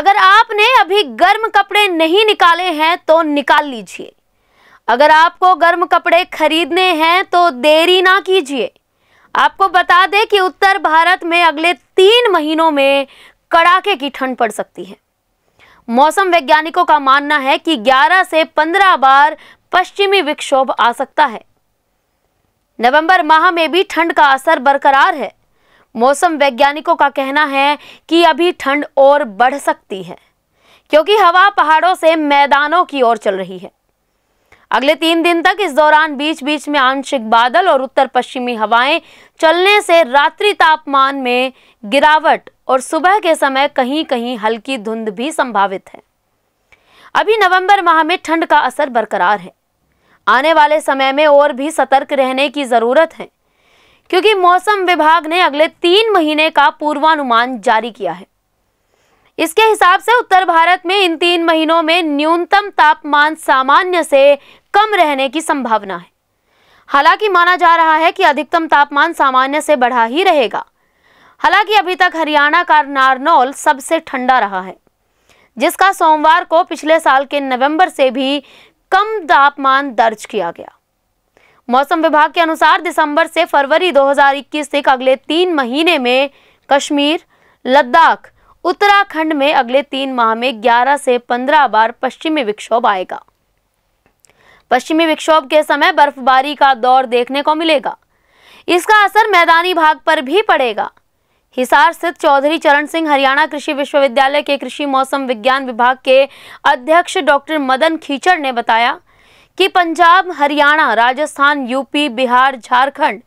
अगर आपने अभी गर्म कपड़े नहीं निकाले हैं तो निकाल लीजिए अगर आपको गर्म कपड़े खरीदने हैं तो देरी ना कीजिए आपको बता दें कि उत्तर भारत में अगले तीन महीनों में कड़ाके की ठंड पड़ सकती है मौसम वैज्ञानिकों का मानना है कि 11 से 15 बार पश्चिमी विक्षोभ आ सकता है नवंबर माह में भी ठंड का असर बरकरार है मौसम वैज्ञानिकों का कहना है कि अभी ठंड और बढ़ सकती है क्योंकि हवा पहाड़ों से मैदानों की ओर चल रही है अगले तीन दिन तक इस दौरान बीच बीच में आंशिक बादल और उत्तर पश्चिमी हवाएं चलने से रात्रि तापमान में गिरावट और सुबह के समय कहीं कहीं हल्की धुंध भी संभावित है अभी नवंबर माह में ठंड का असर बरकरार है आने वाले समय में और भी सतर्क रहने की ज़रूरत है क्योंकि मौसम विभाग ने अगले तीन महीने का पूर्वानुमान जारी किया है इसके हिसाब से उत्तर भारत में इन तीन महीनों में न्यूनतम तापमान सामान्य से कम रहने की संभावना है हालांकि माना जा रहा है कि अधिकतम तापमान सामान्य से बढ़ा ही रहेगा हालांकि अभी तक हरियाणा का नारनौल सबसे ठंडा रहा है जिसका सोमवार को पिछले साल के नवंबर से भी कम तापमान दर्ज किया गया मौसम विभाग के अनुसार दिसंबर से फरवरी 2021 तक अगले तीन महीने में कश्मीर लद्दाख उत्तराखंड में अगले तीन माह में 11 से 15 बार पश्चिमी विक्षोभ आएगा पश्चिमी विक्षोभ के समय बर्फबारी का दौर देखने को मिलेगा इसका असर मैदानी भाग पर भी पड़ेगा हिसार स्थित चौधरी चरण सिंह हरियाणा कृषि विश्वविद्यालय के कृषि मौसम विज्ञान विभाग के अध्यक्ष डॉक्टर मदन खीचड़ ने बताया कि पंजाब हरियाणा राजस्थान यूपी बिहार झारखंड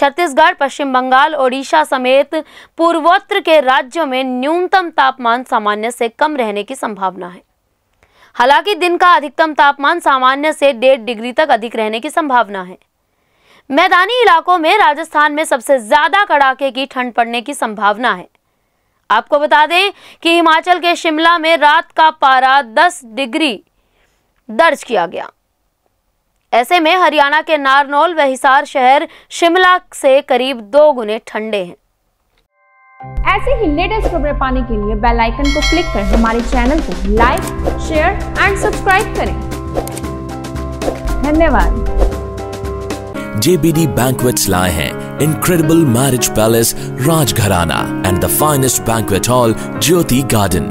छत्तीसगढ़ पश्चिम बंगाल ओडिशा समेत पूर्वोत्तर के राज्यों में न्यूनतम तापमान सामान्य से कम रहने की संभावना है हालांकि दिन का अधिकतम तापमान सामान्य से डेढ़ डिग्री तक अधिक रहने की संभावना है मैदानी इलाकों में राजस्थान में सबसे ज्यादा कड़ाके की ठंड पड़ने की संभावना है आपको बता दें कि हिमाचल के शिमला में रात का पारा 10 डिग्री दर्ज किया गया ऐसे में हरियाणा के नारनौल व हिसार शहर शिमला से करीब दो गुने ठंडे हैं ऐसे ही लेटेस्ट खबरें पाने के लिए बेल आइकन को क्लिक कर हमारे चैनल को लाइक शेयर एंड सब्सक्राइब करें धन्यवाद JBD Banquets लाए हैं incredible marriage palace Rajgharana and the finest banquet hall Jyoti Garden